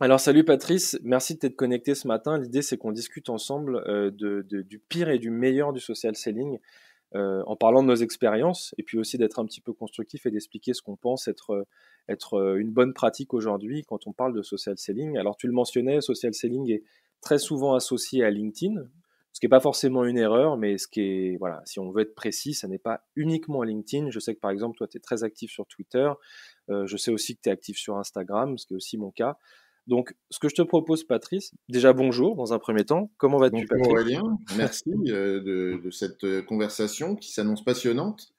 Alors salut Patrice, merci de t'être connecté ce matin. L'idée c'est qu'on discute ensemble euh, du pire et du meilleur du social selling euh, en parlant de nos expériences et puis aussi d'être un petit peu constructif et d'expliquer ce qu'on pense être, euh, une bonne pratique aujourd'hui quand on parle de social selling. Alors tu le mentionnais, social selling est très souvent associé à LinkedIn, ce qui n'est pas forcément une erreur, mais ce qui est, voilà, si on veut être précis, ça n'est pas uniquement LinkedIn. Je sais que par exemple, toi, tu es très actif sur Twitter. je sais aussi que tu es actif sur Instagram, ce qui est aussi mon cas. Donc, ce que je te propose, Patrice, déjà bonjour dans un premier temps. Comment vas-tu, Patrice Aurélien, merci euh, de, cette euh, conversation qui s'annonce passionnante.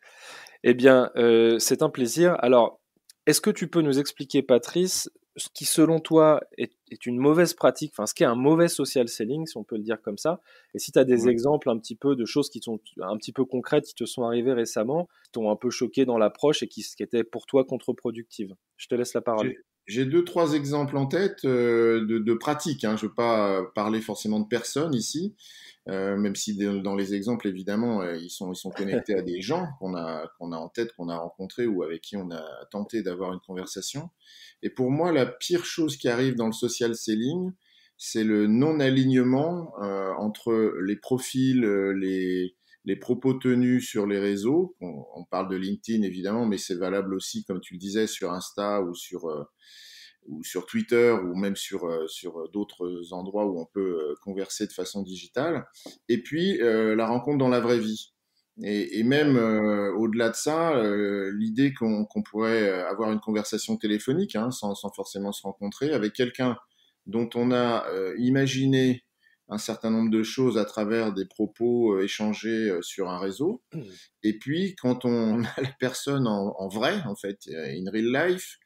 Eh bien, euh, c'est un plaisir. Alors, est-ce que tu peux nous expliquer, Patrice, ce qui, selon toi, est, une mauvaise pratique, enfin, ce qui est un mauvais social selling, si on peut le dire comme ça, et si tu as des exemples un petit peu de choses qui sont un petit peu concrètes, qui te sont arrivées récemment, qui t'ont un peu choqué dans l'approche et qui, qui étaient pour toi contre-productives. Je te laisse la parole j'ai deux, trois exemples en tête euh, de, de pratiques. Hein. Je ne veux pas euh, parler forcément de personnes ici, euh, même si dans les exemples, évidemment, euh, ils sont, ils sont connectés à des gens qu'on a, qu'on a en tête, qu'on a rencontrés ou avec qui on a tenté d'avoir une conversation. Et pour moi, la pire chose qui arrive dans le social selling, c'est le non-alignement euh, entre les profils, les, les propos tenus sur les réseaux. On, parle de LinkedIn évidemment, mais c'est valable aussi, comme tu le disais, sur Insta ou sur euh, ou sur Twitter ou même sur euh, sur d'autres endroits où on peut euh, converser de façon digitale. Et puis la rencontre dans la vraie vie. Et, même au-delà de ça, l'idée qu'on pourrait avoir une conversation téléphonique, hein, sans, sans forcément se rencontrer, avec quelqu'un dont on a imaginé un certain nombre de choses à travers des propos euh, échangés euh, sur un réseau. Et puis, quand on a la personne en, vrai, en fait, euh, in real life,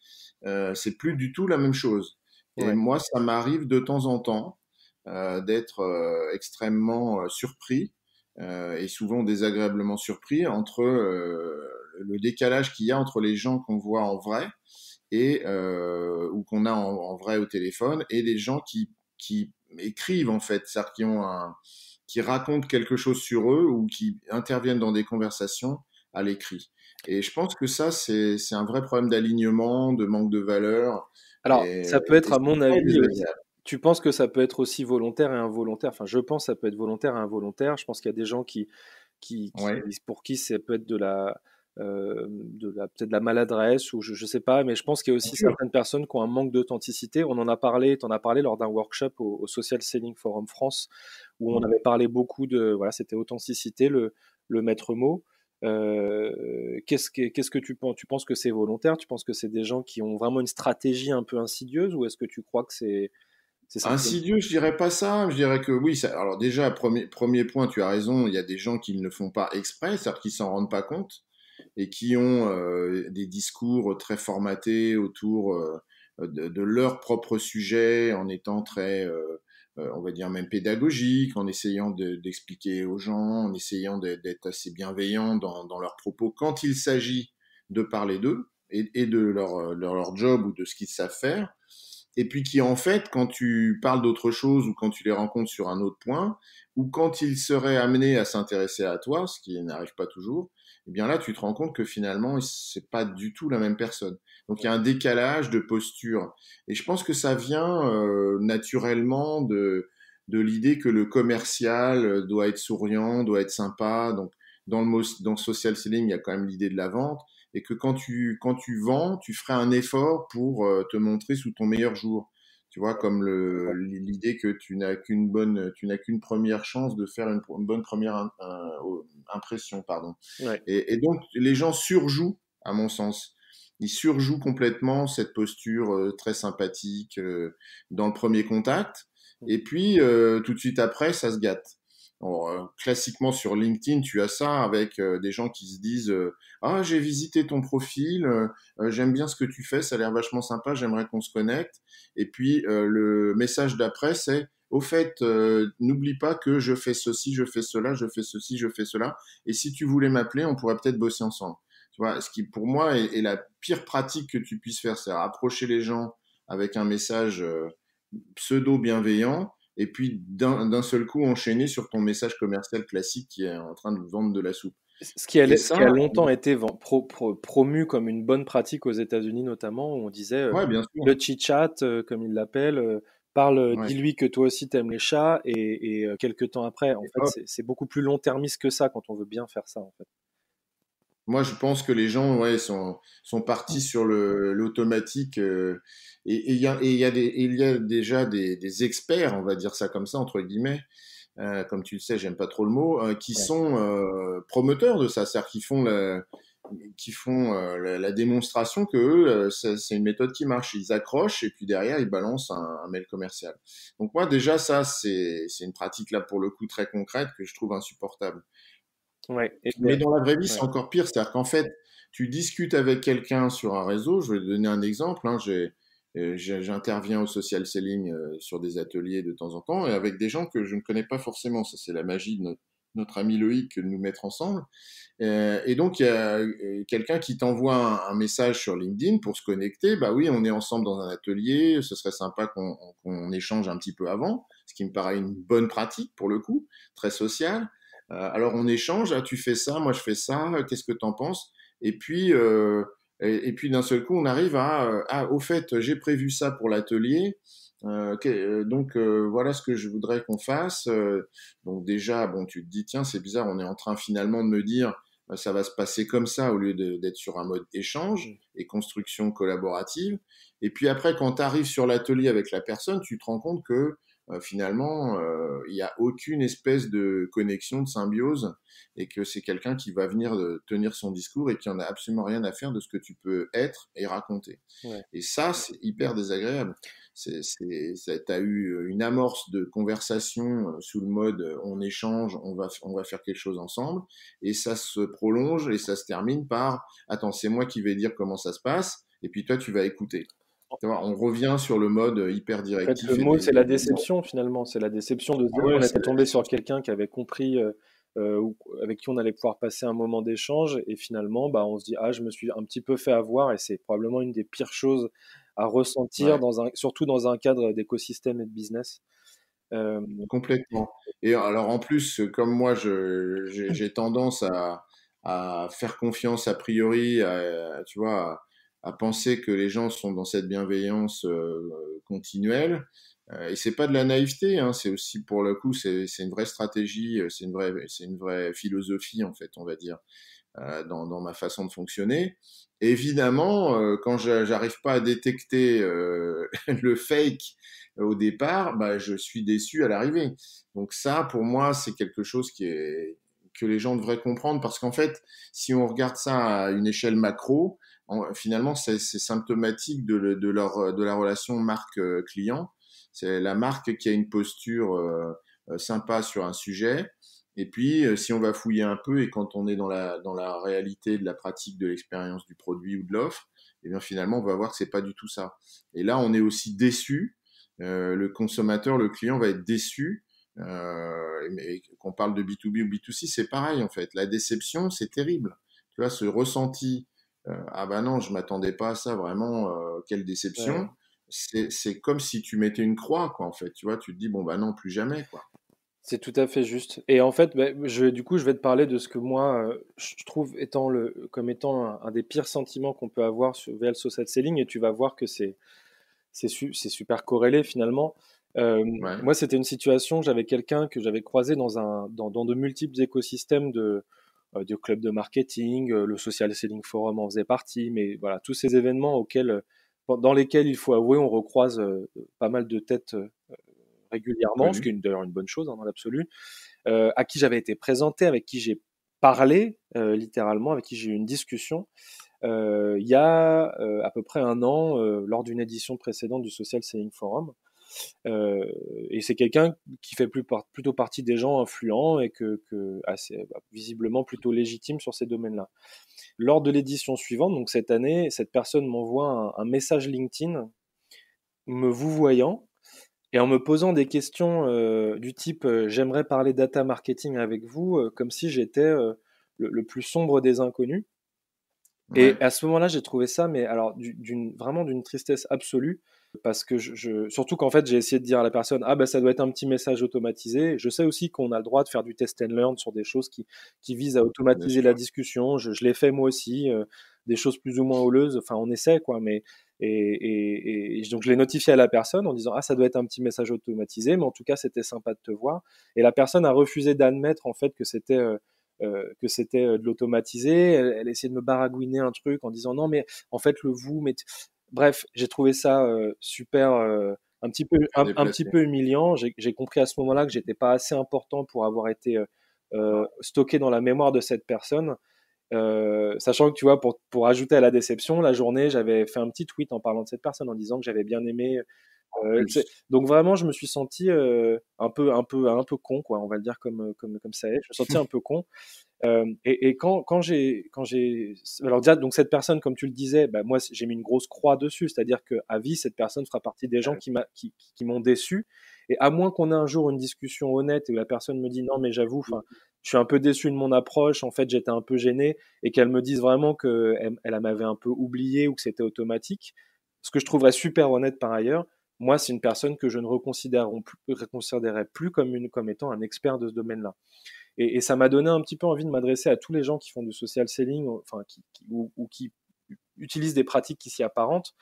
c'est plus du tout la même chose. Et moi, ça m'arrive de temps en temps d'être extrêmement surpris et souvent désagréablement surpris entre le décalage qu'il y a entre les gens qu'on voit en vrai et ou qu'on a en, vrai au téléphone et les gens qui qui écrivent en fait, c'est-à-dire qui ont un, qui racontent quelque chose sur eux ou qui interviennent dans des conversations à l'écrit. Et je pense que ça, c'est un vrai problème d'alignement, de manque de valeur. Alors, ça peut être, à mon avis, tu penses que ça peut être aussi volontaire et involontaire Enfin, je pense que ça peut être volontaire et involontaire. Je pense qu'il y a des gens qui, qui, pour qui ça peut être de la, euh, de la, peut-être de la maladresse ou je, ne sais pas, mais je pense qu'il y a aussi certaines personnes qui ont un manque d'authenticité. On en a parlé, tu en as parlé lors d'un workshop au, Social Selling Forum France où on mmh. avait parlé beaucoup de, voilà, c'était authenticité, le, maître mot. Euh, qu'est-ce que, tu penses Tu penses que c'est volontaire Tu penses que c'est des gens qui ont vraiment une stratégie un peu insidieuse ou est-ce que tu crois que c'est, Insidieux, je dirais pas ça. Je dirais que oui. alors déjà, premier, point, tu as raison. Il y a des gens qui ne le font pas exprès, c'est-à-dire qu'ils s'en rendent pas compte et qui ont euh, des discours très formatés autour euh, de, leur propre sujet en étant très euh, on va dire même pédagogique, en essayant d'expliquer aux gens, en essayant d'être assez bienveillant dans, leurs propos quand il s'agit de parler d'eux et, de leur, leur, job ou de ce qu'ils savent faire. Et puis qui en fait, quand tu parles d'autre chose ou quand tu les rencontres sur un autre point, ou quand ils seraient amenés à s'intéresser à toi, ce qui n'arrive pas toujours, eh bien là, tu te rends compte que finalement, c'est pas du tout la même personne. Donc il y a un décalage de posture. Et je pense que ça vient euh, naturellement de, de l'idée que le commercial euh, doit être souriant, doit être sympa. Donc dans le dans social selling, il y a quand même l'idée de la vente et que quand tu quand tu vends, tu feras un effort pour euh, te montrer sous ton meilleur jour. Tu vois, comme l'idée que tu n'as qu'une bonne, tu n'as qu'une première chance de faire une, bonne première euh, impression, pardon. Et, donc les gens surjouent, à mon sens. Ils surjouent complètement cette posture euh, très sympathique euh, dans le premier contact. Mm. Et puis, tout de suite après, ça se gâte. Alors, euh, classiquement sur LinkedIn, tu as ça avec euh, des gens qui se disent euh, Ah, j'ai visité ton profil, j'aime bien ce que tu fais, ça a l'air vachement sympa, j'aimerais qu'on se connecte. Et puis le message d'après, c'est Au fait, n'oublie pas que je fais ceci, je fais cela, je fais ceci, je fais cela. Et si tu voulais m'appeler, on pourrait peut-être bosser ensemble. Tu vois, ce qui pour moi est, la pire pratique que tu puisses faire, c'est rapprocher les gens avec un message pseudo bienveillant et puis d'un seul coup enchaîner sur ton message commercial classique qui est en train de vendre de la soupe. Ce qui a, a longtemps été promu comme une bonne pratique aux États-Unis notamment, où on disait euh, le chit-chat, euh, comme il l'appelle, euh, parle, dis-lui que toi aussi t'aimes les chats, et, quelques temps après, en fait, c'est beaucoup plus long-termiste que ça quand on veut bien faire ça. En fait. Moi, je pense que les gens ouais, sont, sont partis sur l'automatique. Euh, et il et y, y, a il y a déjà des, des, experts, on va dire ça comme ça, entre guillemets, euh, comme tu le sais, j'aime pas trop le mot, euh, qui sont euh, promoteurs de ça, c'est-à-dire qui font la, qui font la, démonstration que c'est une méthode qui marche. Ils accrochent et puis derrière, ils balancent un, un mail commercial. Donc moi, déjà, ça, c'est une pratique là pour le coup très concrète que je trouve insupportable et Mais ben dans la vraie vie, c'est encore pire. C'est-à-dire qu'en fait, tu discutes avec quelqu'un sur un réseau. Je vais te donner un exemple. Hein. Euh, j'interviens au social selling euh, sur des ateliers de temps en temps et avec des gens que je ne connais pas forcément. Ça, c'est la magie de notre, ami Loïc de nous mettre ensemble. Euh, et donc, il y a quelqu'un qui t'envoie un, message sur LinkedIn pour se connecter. Bah oui, on est ensemble dans un atelier. Ce serait sympa qu'on échange un petit peu avant, ce qui me paraît une bonne pratique pour le coup, très sociale. Euh, alors on échange, hein, tu fais ça, moi je fais ça, euh, qu'est-ce que t'en penses Et puis euh, et, puis d'un seul coup on arrive à ah, au fait j'ai prévu ça pour l'atelier. donc voilà ce que je voudrais qu'on fasse. donc déjà, bon, tu te dis tiens, c'est bizarre, on est en train finalement de me dire ça va se passer comme ça au lieu d'être sur un mode échange mmh. et construction collaborative. Et puis après, quand tu arrives sur l'atelier avec la personne, tu te rends compte que euh, finalement, euh, il n'y a aucune espèce de connexion, de symbiose, et que c'est quelqu'un qui va venir euh, tenir son discours et qui en a absolument rien à faire de ce que tu peux être et raconter. Et ça, c'est hyper désagréable. Tu as eu une amorce de conversation sous le mode on échange, on va, on va faire quelque chose ensemble, et ça se prolonge et ça se termine par attends, c'est moi qui vais dire comment ça se passe, et puis toi, tu vas écouter. On revient sur le mode euh, hyper direct. le mot, c'est la déception finalement. C'est la déception de dire qu'on était tombé sur quelqu'un qui avait compris euh, euh, ou avec qui on allait pouvoir passer un moment d'échange. Et finalement, bah, on se dit Ah, je me suis un petit peu fait avoir. Et c'est probablement une des pires choses à ressentir, dans un, surtout dans un cadre d'écosystème et de business. Complètement. Et alors, en plus, comme moi, j'ai tendance à, faire confiance a priori, tu vois, à penser que les gens sont dans cette bienveillance euh, continuelle. Euh, et c'est pas de la naïveté, hein, c'est aussi pour le coup, c'est une vraie stratégie, euh, c'est une vraie, c'est une vraie philosophie en fait, on va dire, euh, dans, dans, ma façon de fonctionner. Évidemment, euh, quand j'arrive pas à détecter le fake au départ, bah, je suis déçu à l'arrivée. Donc ça, pour moi, c'est quelque chose qui est que les gens devraient comprendre parce qu'en fait, si on regarde ça à une échelle macro, finalement, c'est symptomatique de, de, leur, de la relation marque-client. Euh, c'est la marque qui a une posture euh, euh, sympa sur un sujet. Et puis, si on va fouiller un peu et quand on est dans la, dans la réalité de la pratique de l'expérience du produit ou de l'offre, et eh bien finalement, on va voir que c'est pas du tout ça. Et là, on est aussi déçu. le consommateur, le client va être déçu. mais qu'on parle de B2B ou B2C, c'est pareil en fait. La déception, c'est terrible. Tu vois, ce ressenti euh, ah ben non, je m'attendais pas à ça, vraiment, euh, quelle déception. C'est, comme si tu mettais une croix, quoi, en fait. Tu vois, tu te dis, bon, bah non, plus jamais, quoi. C'est tout à fait juste. Et en fait, ben, je, du coup, je vais te parler de ce que moi, euh, je trouve étant le, comme étant un, des pires sentiments qu'on peut avoir sur, VL social selling. Et tu vas voir que c'est, c'est, super corrélé finalement. Moi, c'était une situation, j'avais quelqu'un que j'avais croisé dans, un, dans de multiples écosystèmes de, du club de marketing, euh, le Social Selling Forum en faisait partie, mais voilà, tous ces événements auxquels, euh, dans lesquels, il faut avouer, on recroise euh, pas mal de têtes régulièrement, ce qui est d'ailleurs une bonne chose hein, dans l'absolu, à qui j'avais été présenté, avec qui j'ai parlé, littéralement, avec qui j'ai eu une discussion, il y a à peu près un an, lors d'une édition précédente du Social Selling Forum. Euh, et c'est quelqu'un qui fait plutôt partie des gens influents et que, bah, visiblement plutôt légitime sur ces domaines-là. Lors de l'édition suivante, donc cette année, cette personne m'envoie un, message LinkedIn me vous voyant et en me posant des questions euh, du type euh, j'aimerais parler data marketing avec vous, comme si j'étais le, plus sombre des inconnus. Et à ce moment-là, j'ai trouvé ça, mais alors, vraiment d'une tristesse absolue parce que je, surtout qu'en fait j'ai essayé de dire à la personne ah ben ça doit être un petit message automatisé. Je sais aussi qu'on a le droit de faire du test and learn sur des choses qui, qui visent à automatiser la discussion. Je, l'ai fait moi aussi, euh, des choses plus ou moins houleuses. Enfin on essaie quoi, mais et, donc je l'ai notifié à la personne en disant ah ça doit être un petit message automatisé, mais en tout cas c'était sympa de te voir. Et la personne a refusé d'admettre en fait que c'était euh, euh, que c'était de l'automatiser. Elle, elle, essayait de me baragouiner un truc en disant non mais en fait le vous mais Bref, j'ai trouvé ça euh, super, euh, un petit peu, un, petit peu humiliant. J'ai compris à ce moment-là que j'étais pas assez important pour avoir été euh, stocké dans la mémoire de cette personne. sachant que tu vois, pour, pour ajouter à la déception, la journée, j'avais fait un petit tweet en parlant de cette personne en disant que j'avais bien aimé euh, donc vraiment, je me suis senti euh, un peu, un peu, un peu con, quoi. On va le dire comme, euh, comme, comme ça est. Je me senti un peu con. et, quand, quand j'ai, quand j'ai, alors déjà, donc cette personne, comme tu le disais, bah, moi j'ai mis une grosse croix dessus, c'est-à-dire que à vie, cette personne fera partie des ah gens qui m'a, qui, qui m'ont déçu. Et à moins qu'on ait un jour une discussion honnête et où la personne me dit non, mais j'avoue, enfin, je suis un peu déçu de mon approche, en fait, j'étais un peu gêné, et qu'elle me dise vraiment qu'elle elle m'avait un peu oublié ou que c'était automatique, ce que je trouverais super honnête par ailleurs, moi, c'est une personne que je ne reconsidérerai plus, comme, étant un expert de ce domaine-là. Et, ça m'a donné un petit peu envie de m'adresser à tous les gens qui font du social selling, euh, enfin, ou, qui utilisent des pratiques qui s'y apparentent.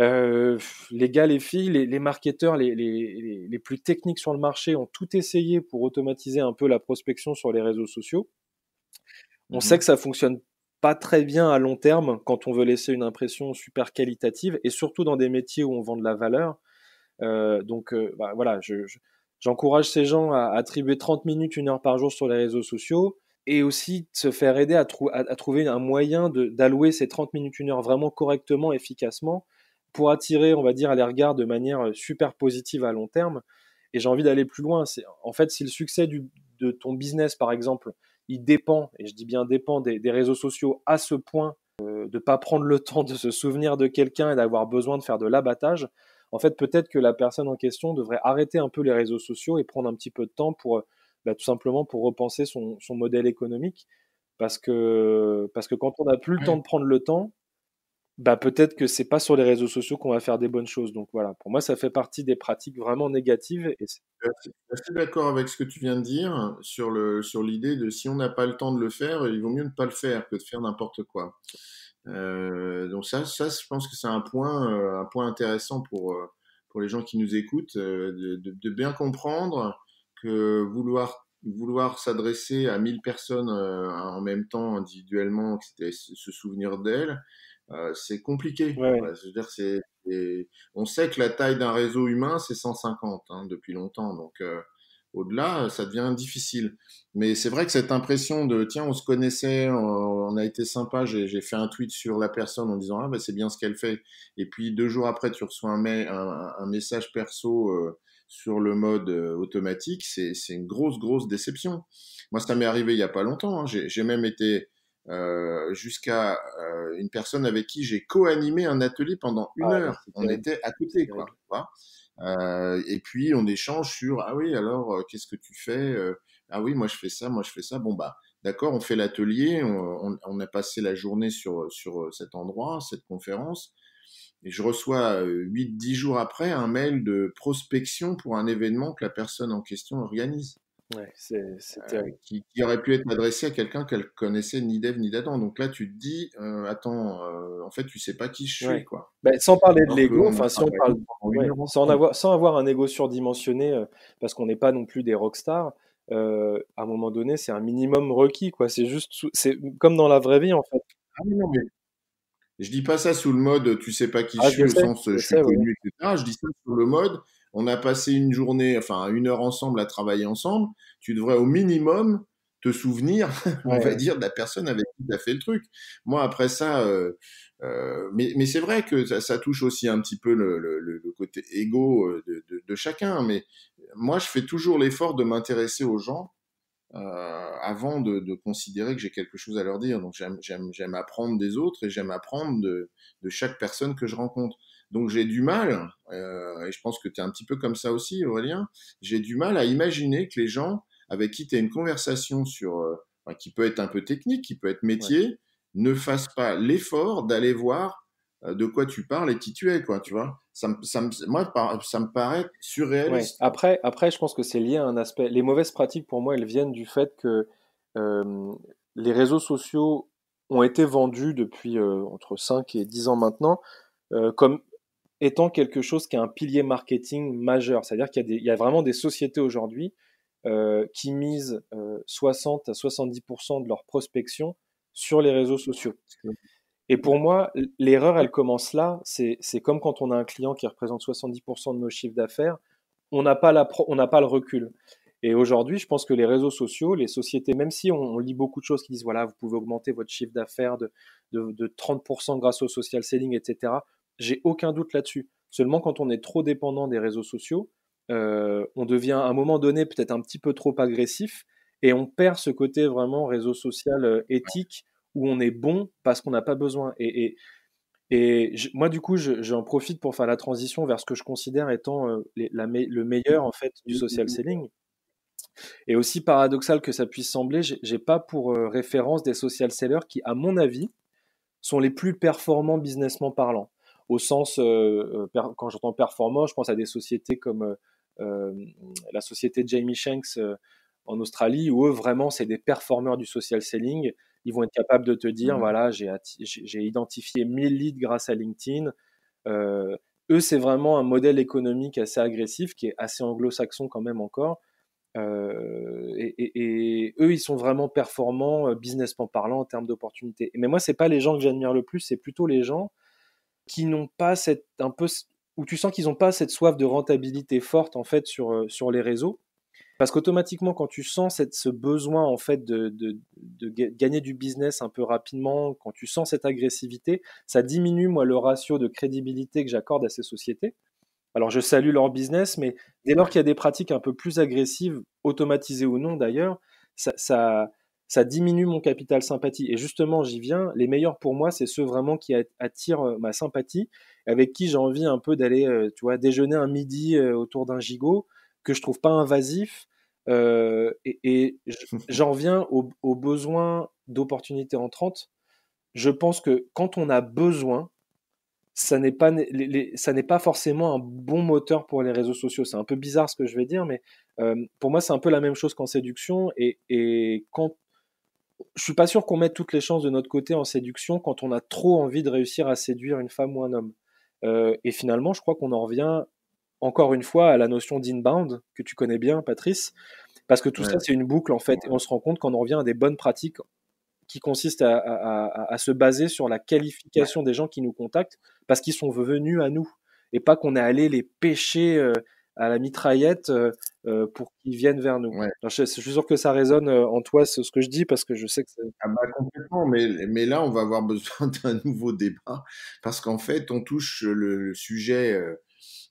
Euh, les gars, les filles, les, marketeurs les, plus techniques sur le marché ont tout essayé pour automatiser un peu la prospection sur les réseaux sociaux. On mmh sait que ça fonctionne pas très bien à long terme quand on veut laisser une impression super qualitative et surtout dans des métiers où on vend de la valeur. Euh, donc euh, bah, voilà, j'encourage ces gens à attribuer 30 minutes, une heure par jour sur les réseaux sociaux et aussi de se faire aider à, trouver un moyen d'allouer ces 30 minutes, une heure vraiment correctement, efficacement pour attirer, on va dire, à les regards de manière euh, super positive à long terme. Et j'ai envie d'aller plus loin. En fait, si le succès du, de ton business, par exemple, il dépend, et je dis bien dépend, des, réseaux sociaux à ce point euh, de ne pas prendre le temps de se souvenir de quelqu'un et d'avoir besoin de faire de l'abattage, en fait, peut-être que la personne en question devrait arrêter un peu les réseaux sociaux et prendre un petit peu de temps pour, euh, bah, tout simplement, pour repenser son, modèle économique. Parce que, parce que quand on n'a plus le temps de prendre le temps, bah, peut-être que c'est pas sur les réseaux sociaux qu'on va faire des bonnes choses. Donc voilà, pour moi, ça fait partie des pratiques vraiment négatives. Et je suis d'accord avec ce que tu viens de dire sur le sur l'idée de si on n'a pas le temps de le faire, il vaut mieux ne pas le faire que de faire n'importe quoi. Euh, donc ça, ça, je pense que c'est un point euh, un point intéressant pour euh, pour les gens qui nous écoutent de, bien comprendre que vouloir vouloir s'adresser à 1000 personnes en même temps individuellement, se souvenir d'elles, euh, c'est compliqué. Bah, dire, on sait que la taille d'un réseau humain, c'est 150 hein, depuis longtemps. Donc, euh, au-delà, ça devient difficile. Mais c'est vrai que cette impression de tiens, on se connaissait, on, a été sympa, j'ai fait un tweet sur la personne en disant ah ben, c'est bien ce qu'elle fait. Et puis deux jours après, tu reçois un, un, message perso euh, sur le mode automatique, c'est une grosse, grosse déception. Moi, ça m'est arrivé il n'y a pas longtemps. Hein. J'ai même été euh, jusqu'à euh, une personne avec qui j'ai co-animé un atelier pendant une ah, heure. On était à côté, quoi. Euh, et puis on échange sur ah oui alors qu'est-ce que tu fais ah oui moi je fais ça moi je fais ça bon bah d'accord on fait l'atelier on, a passé la journée sur sur cet endroit cette conférence et je reçois 8 10 jours après un mail de prospection pour un événement que la personne en question organise euh, qui, aurait pu être adressé à quelqu'un qu'elle connaissait ni d'Ève ni d'Adam. Donc là, tu te dis, euh, attends, euh, en fait, tu sais pas qui je suis, bah, sans parler de l'ego, enfin, sans avoir, sans avoir un ego surdimensionné, parce qu'on n'est pas non plus des rockstars. à un moment donné, c'est un minimum requis, quoi. C'est juste, c'est comme dans la vraie vie, en fait. Ah, je dis pas ça sous le mode tu sais pas qui ah, je suis, au sens je, suis connu, etc. Je dis ça sous le mode on a passé une journée, enfin une heure ensemble à travailler ensemble, tu devrais au minimum te souvenir, on va dire, de la personne avec qui tu as fait le truc. Moi, après ça, euh, euh, mais, c'est vrai que ça, touche aussi un petit peu le, côté égo euh, de, chacun, mais moi, je fais toujours l'effort de m'intéresser aux gens avant de, de, considérer que j'ai quelque chose à leur dire. Donc, j'aime apprendre des autres et j'aime apprendre de, chaque personne que je rencontre. Donc j'ai du mal, euh, et je pense que tu es un petit peu comme ça aussi, Aurélien, j'ai du mal à imaginer que les gens avec qui tu as une conversation sur, euh, qui peut être un peu technique, qui peut être métier, ne fassent pas l'effort d'aller voir euh, de quoi tu parles et qui tu es, quoi, tu vois. Ça ça moi, ça me paraît surréaliste. Après, après, je pense que c'est lié à un aspect. Les mauvaises pratiques, pour moi, elles viennent du fait que les réseaux sociaux ont été vendus depuis entre 5 et 10 ans maintenant comme étant quelque chose qui a un pilier marketing majeur. C'est-à-dire qu'il y, a vraiment des sociétés aujourd'hui euh, qui misent 60 euh, à 70% de leur prospection sur les réseaux sociaux. Et pour moi, l'erreur, elle commence là. C'est comme quand on a un client qui représente 70% de nos chiffres d'affaires, on n'a pas, pas le recul. Et aujourd'hui, je pense que les réseaux sociaux, les sociétés, même si on, lit beaucoup de choses qui disent, voilà, vous pouvez augmenter votre chiffre d'affaires de, de 30% grâce au social selling, etc., j'ai aucun doute là-dessus. Seulement, quand on est trop dépendant des réseaux sociaux, euh, on devient à un moment donné peut-être un petit peu trop agressif et on perd ce côté vraiment réseau social euh, éthique où on est bon parce qu'on n'a pas besoin. Et, moi, du coup, j'en profite pour faire la transition vers ce que je considère étant euh, le meilleur en fait du social selling. Et aussi paradoxal que ça puisse sembler, j'ai pas pour référence des social sellers qui, à mon avis, sont les plus performants businessment parlant au sens, euh, euh, quand j'entends performant, je pense à des sociétés comme euh, la société Jamie Shanks en Australie, où eux, vraiment, c'est des performeurs du social selling. Ils vont être capables de te dire, mmh. voilà, j'ai, j'ai identifié 1000 leads grâce à LinkedIn. eux, c'est vraiment un modèle économique assez agressif, qui est assez anglo-saxon quand même encore. Et, et, eux, ils sont vraiment performants, businessment parlant, en termes d'opportunités. Mais moi, c'est pas les gens que j'admire le plus, c'est plutôt les gens qui n'ont pas cette un peu où tu sens qu'ils n'ont pas cette soif de rentabilité forte en fait sur, euh, sur les réseaux. Parce qu'automatiquement, quand tu sens cette, ce besoin en fait de, de, gagner du business un peu rapidement, quand tu sens cette agressivité, ça diminue moi le ratio de crédibilité que j'accorde à ces sociétés. Alors je salue leur business, mais dès lors qu'il y a des pratiques un peu plus agressives, automatisées ou non d'ailleurs, ça, ça, ça diminue mon capital sympathie. Et justement, j'y viens, les meilleurs pour moi, c'est ceux vraiment qui attirent euh, ma sympathie, avec qui j'ai envie un peu d'aller, euh, tu vois, déjeuner un midi euh, autour d'un gigot, que je trouve pas invasif. et, j'en viens aux au besoin d'opportunités entrantes. Je pense que quand on a besoin, ça n'est pas, ça n'est pas forcément un bon moteur pour les réseaux sociaux. C'est un peu bizarre ce que je vais dire, mais pour moi, c'est un peu la même chose qu'en séduction. Et, et quand je suis pas sûr qu'on mette toutes les chances de notre côté en séduction quand on a trop envie de réussir à séduire une femme ou un homme. Euh, et finalement, je crois qu'on en revient encore une fois à la notion d'inbound que tu connais bien, Patrice, parce que tout ça, c'est une boucle en fait. Et on se rend compte qu'on en revient à des bonnes pratiques qui consistent à, se baser sur la qualification des gens qui nous contactent parce qu'ils sont venus à nous et pas qu'on est allé les pêcher. Euh, à la mitraillette euh, euh, pour qu'ils viennent vers nous. je, suis sûr que ça résonne euh, en toi, ce que je dis, parce que je sais que c'est... Ah bah, complètement, mais, là, on va avoir besoin d'un nouveau débat, parce qu'en fait, on touche le sujet euh,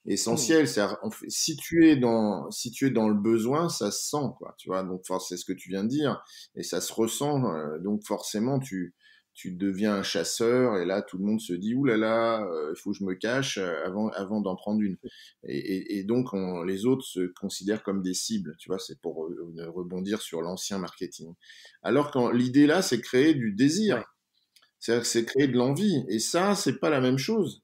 essentiel. Mmh. situé dans situé dans le besoin, ça se sent quoi. Tu vois, donc c'est ce que tu viens de dire et ça se ressent. donc forcément, tu tu deviens un chasseur et là tout le monde se dit ouh là là, euh, il faut que je me cache euh, avant avant d'en prendre une. Et, donc les autres se considèrent comme des cibles, tu vois, c'est pour euh, rebondir sur l'ancien marketing. Alors quand l'idée là, c'est créer du désir, c'est c'est créer de l'envie et ça c'est pas la même chose.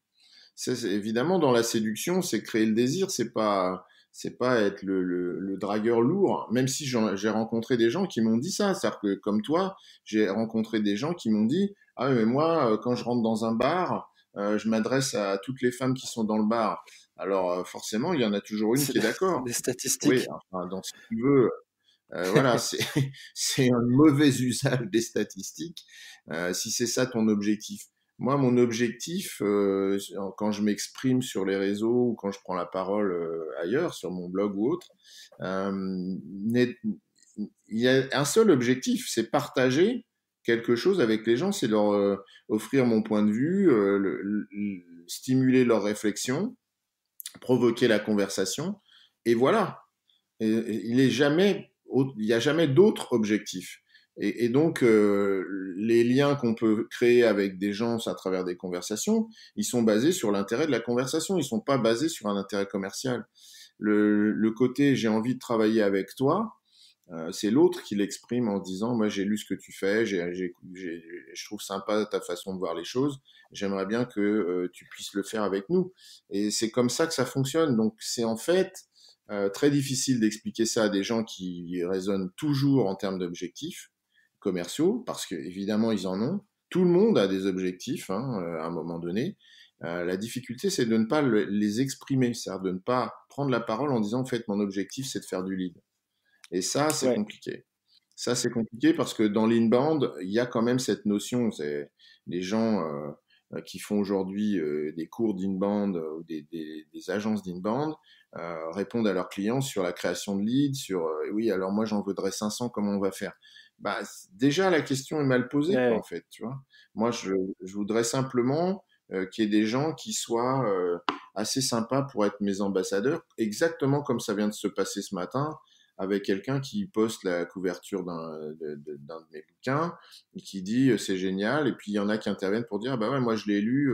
C'est évidemment dans la séduction, c'est créer le désir, c'est pas c'est pas être le, le, dragueur lourd, hein. même si j'ai rencontré des gens qui m'ont dit ça. C'est-à-dire que, comme toi, j'ai rencontré des gens qui m'ont dit Ah, mais moi, euh, quand je rentre dans un bar, euh, je m'adresse à toutes les femmes qui sont dans le bar. Alors, euh, forcément, il y en a toujours une qui est d'accord. Des statistiques. Oui, dans ce que tu veux. voilà, c'est un mauvais usage des statistiques, si c'est ça ton objectif. Moi, mon objectif, euh, quand je m'exprime sur les réseaux ou quand je prends la parole euh, ailleurs, sur mon blog ou autre, euh, il y a un seul objectif, c'est partager quelque chose avec les gens, c'est leur offrir mon point de vue, stimuler leur réflexion, provoquer la conversation, et voilà. il n'y jamais, il a jamais d'autre objectif. Et, et donc, euh, les liens qu'on peut créer avec des gens à travers des conversations, ils sont basés sur l'intérêt de la conversation, ils ne sont pas basés sur un intérêt commercial. Le, le côté j'ai envie de travailler avec toi, euh, c'est l'autre qui l'exprime en disant moi j'ai lu ce que tu fais, je trouve sympa ta façon de voir les choses, j'aimerais bien que euh, tu puisses le faire avec nous. Et c'est comme ça que ça fonctionne. Donc c'est en fait très difficile d'expliquer ça à des gens qui raisonnent toujours en termes d'objectifs commerciaux, parce qu'évidemment, ils en ont. Tout le monde a des objectifs hein, euh, à un moment donné. Euh, la difficulté, c'est de ne pas les exprimer, c'est-à-dire de ne pas prendre la parole en disant, en fait, mon objectif, c'est de faire du lead. Et ça, c'est compliqué. Ça, c'est compliqué parce que dans l'inbound, il y a quand même cette notion. les gens euh, qui font aujourd'hui des cours d'inbound ou des, agences des agences d'inbound répondent à leurs clients sur la création de lead, sur oui, alors moi j'en voudrais 500, comment on va faire bah, déjà la question est mal posée en fait tu vois moi je, je, voudrais simplement euh, qu'il y ait des gens qui soient euh, assez sympas pour être mes ambassadeurs exactement comme ça vient de se passer ce matin avec quelqu'un qui poste la couverture d'un de, mes bouquins et qui dit euh, c'est génial et puis il y en a qui interviennent pour dire ah, bah ouais moi je l'ai lu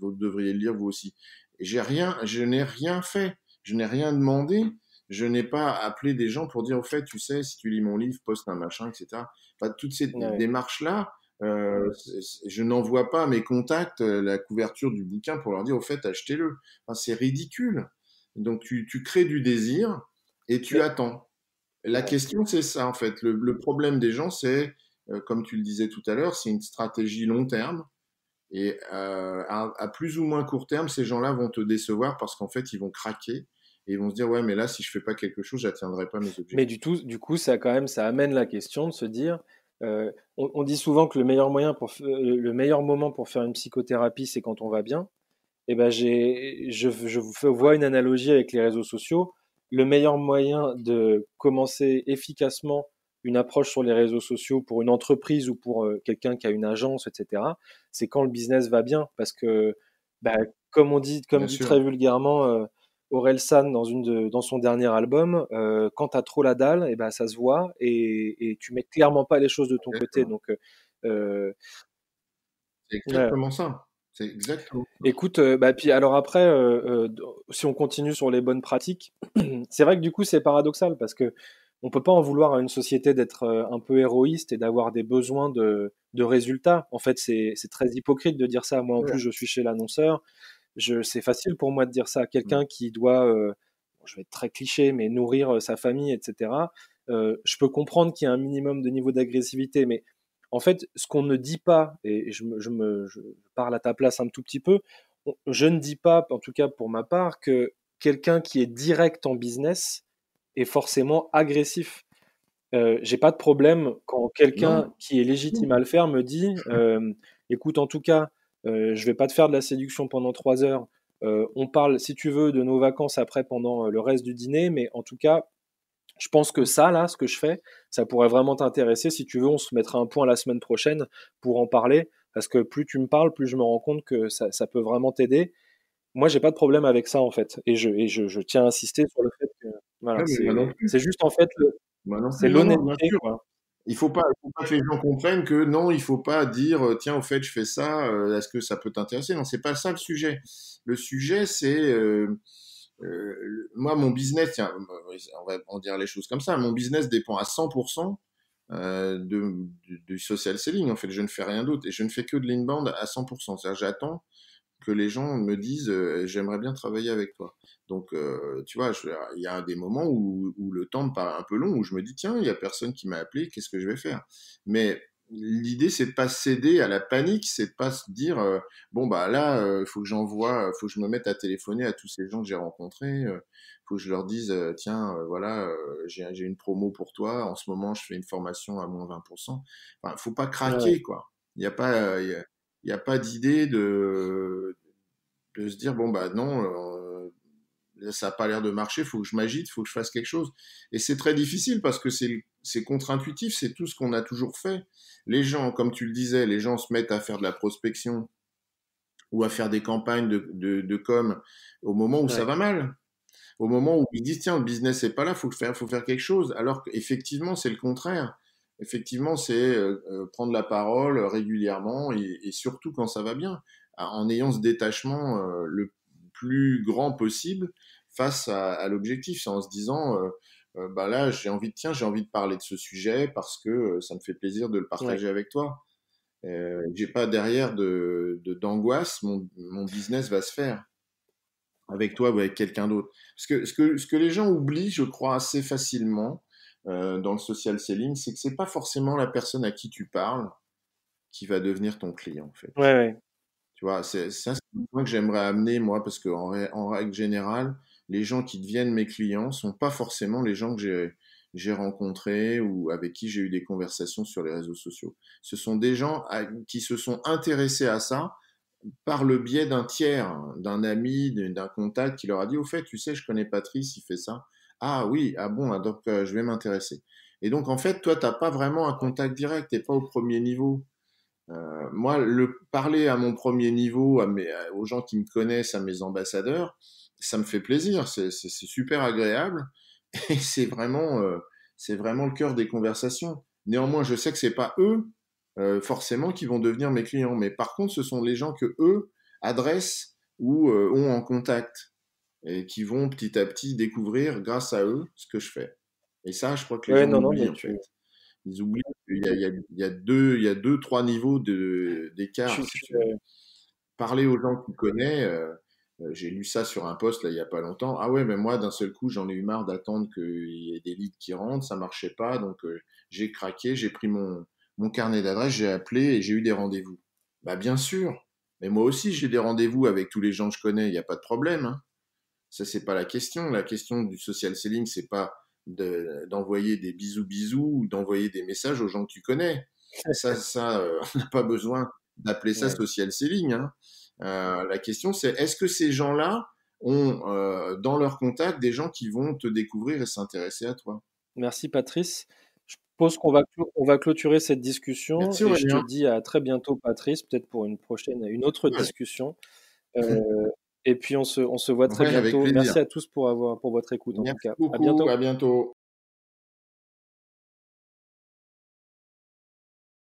vous devriez le lire vous aussi j'ai rien je n'ai rien fait je n'ai rien demandé je n'ai pas appelé des gens pour dire, au fait, tu sais, si tu lis mon livre, poste un machin, etc. Enfin, toutes ces ah démarches-là, euh, je n'envoie pas à mes contacts euh, la couverture du bouquin pour leur dire, au fait, achetez-le. Enfin, c'est ridicule. Donc, tu, crées du désir et tu attends. La question, c'est ça, en fait. Le, problème des gens, c'est, euh, comme tu le disais tout à l'heure, c'est une stratégie long terme. Et à, plus ou moins court terme, ces gens-là vont te décevoir parce qu'en fait, ils vont craquer et ils vont se dire ouais mais là si je fais pas quelque chose n'atteindrai pas mes objectifs mais du tout du coup ça quand même ça amène la question de se dire euh, on, dit souvent que le meilleur moyen pour euh, le meilleur moment pour faire une psychothérapie c'est quand on va bien et eh ben j'ai je, je vous vois une analogie avec les réseaux sociaux le meilleur moyen de commencer efficacement une approche sur les réseaux sociaux pour une entreprise ou pour euh, quelqu'un qui a une agence, etc. C'est quand le business va bien, parce que, bah, comme on dit, comme très vulgairement, Aurel San dans, une dans son dernier album, euh, quand t'as trop la dalle, et eh ben ça se voit et, et, tu mets clairement pas les choses de ton côté. Donc euh, euh, c'est exactement ça. C'est Écoute, euh, bah puis alors après, si on continue sur les bonnes pratiques, c'est vrai que du coup c'est paradoxal parce que on peut pas en vouloir à une société d'être un peu héroïste et d'avoir des besoins de, résultats. En fait, c'est très hypocrite de dire ça. Moi, en plus, je suis chez l'annonceur c'est facile pour moi de dire ça. Mmh. Quelqu'un qui doit, euh, je vais être très cliché, mais nourrir euh, sa famille, etc. Euh, je peux comprendre qu'il y a un minimum de niveau d'agressivité, mais en fait, ce qu'on ne dit pas, et je, parle à ta place un tout petit peu, je ne dis pas, en tout cas pour ma part, que quelqu'un qui est direct en business est forcément agressif. j'ai pas de problème quand quelqu'un qui est légitime à le faire me dit mmh. écoute en tout cas euh, je vais pas te faire de la séduction pendant trois heures. Euh, on parle, si tu veux, de nos vacances après pendant euh, le reste du dîner, mais en tout cas, je pense que ça, là, ce que je fais, ça pourrait vraiment t'intéresser. Si tu veux, on se mettra un point la semaine prochaine pour en parler, parce que plus tu me parles, plus je me rends compte que ça, peut vraiment t'aider. Moi, j'ai pas de problème avec ça, en fait, et je, tiens à insister sur le fait que c'est juste, en fait, c'est l'honnêteté. Hein. Il faut pas, faut pas que les gens comprennent que non, il faut pas dire euh, tiens au fait je fais ça, euh, est-ce que ça peut t'intéresser Non, c'est pas ça le sujet. Le sujet c'est euh, moi mon business, tiens, on va en dire les choses comme ça. Mon business dépend à 100% du, social selling. En fait, je ne fais rien d'autre et je ne fais que de l'inbound à 100%. C'est-à-dire j'attends que les gens me disent euh, j'aimerais bien travailler avec toi. Donc, euh, tu vois, il y a des moments où, le temps me paraît un peu long, où je me dis tiens, il n'y a personne qui m'a appelé, qu'est-ce que je vais faire Mais l'idée, c'est de pas céder à la panique, c'est de pas se dire euh, bon, bah là, il faut que j'envoie, faut que je me mette à téléphoner à tous ces gens que j'ai rencontrés, faut que je leur dise tiens, voilà, j'ai une promo pour toi, en ce moment, je fais une formation à moins 20%. Enfin, faut pas craquer, quoi. Il n'y a pas il n'y a pas d'idée de, se dire bon bah non euh, ça n'a pas l'air de marcher faut que je m'agite faut que je fasse quelque chose et c'est très difficile parce que c'est contre-intuitif c'est tout ce qu'on a toujours fait les gens comme tu le disais les gens se mettent à faire de la prospection ou à faire des campagnes de, com au moment où ça va mal au moment où ils disent tiens le business n'est pas là faut faire faut faire quelque chose alors qu'effectivement c'est le contraire effectivement, c'est euh, euh, prendre la parole régulièrement et, et, surtout quand ça va bien, en ayant ce détachement euh, le plus grand possible face à, l'objectif, c'est en se disant bah là j'ai envie de tiens j'ai envie de parler de ce sujet parce que ça me fait plaisir de le partager avec toi. Euh, j'ai pas derrière de d'angoisse, mon, mon, business va se faire avec toi ou avec quelqu'un d'autre. Parce que ce que ce que les gens oublient, je crois assez facilement, euh, dans le social selling, c'est que c'est pas forcément la personne à qui tu parles qui va devenir ton client, en fait. Tu vois, c'est un point que j'aimerais amener, moi, parce qu'en règle générale, les gens qui deviennent mes clients sont pas forcément les gens que j'ai rencontrés ou avec qui j'ai eu des conversations sur les réseaux sociaux. Ce sont des gens qui se sont intéressés à ça par le biais d'un tiers, d'un ami, d'un contact qui leur a dit, au fait, tu sais, je connais Patrice, il fait ça. Ah oui, ah bon, ah, donc euh, je vais m'intéresser. Et donc, en fait, toi, tu n'as pas vraiment un contact direct, et pas au premier niveau. Euh, moi, le parler à mon premier niveau, à mes, euh, aux gens qui me connaissent, à mes ambassadeurs, ça me fait plaisir, c'est super agréable et c'est vraiment, le cœur des conversations. Néanmoins, je sais que ce c'est pas eux forcément qui vont devenir mes clients, mais par contre, ce sont les gens que eux adressent ou ont en contact et qui vont petit à petit découvrir, grâce à eux, ce que je fais. Et ça, je crois que les gens oublient, Ils oublient qu'il y, a, deux, il y a deux, trois niveaux d'écart. Si Parler aux gens que tu connais, euh, euh, j'ai lu ça sur un poste là, il n'y a pas longtemps. Ah ouais, mais moi, d'un seul coup, j'en ai eu marre d'attendre qu'il y ait des leads qui rentrent, ça marchait pas, donc euh, j'ai craqué, j'ai pris mon, mon carnet d'adresses, j'ai appelé et j'ai eu des rendez-vous. Bah bien sûr, mais moi aussi j'ai des rendez-vous avec tous les gens que je connais, il n'y a pas de problème. Hein. Ça, c'est pas la question. La question du social selling, c'est pas d'envoyer des bisous bisous ou d'envoyer des messages aux gens que tu connais. Ça, ça euh, on n'a pas besoin d'appeler ça social selling. Hein. Euh, la question, c'est est-ce que ces gens-là ont euh, dans leur contact des gens qui vont te découvrir et s'intéresser à toi Merci Patrice. Je pense qu'on va, on va clôturer cette discussion. et je te dis à très bientôt Patrice, peut-être pour une prochaine, une autre discussion. Et puis on se, on se voit très bientôt. Merci à tous pour, avoir, pour votre écoute. en tout cas. à bientôt. À bientôt.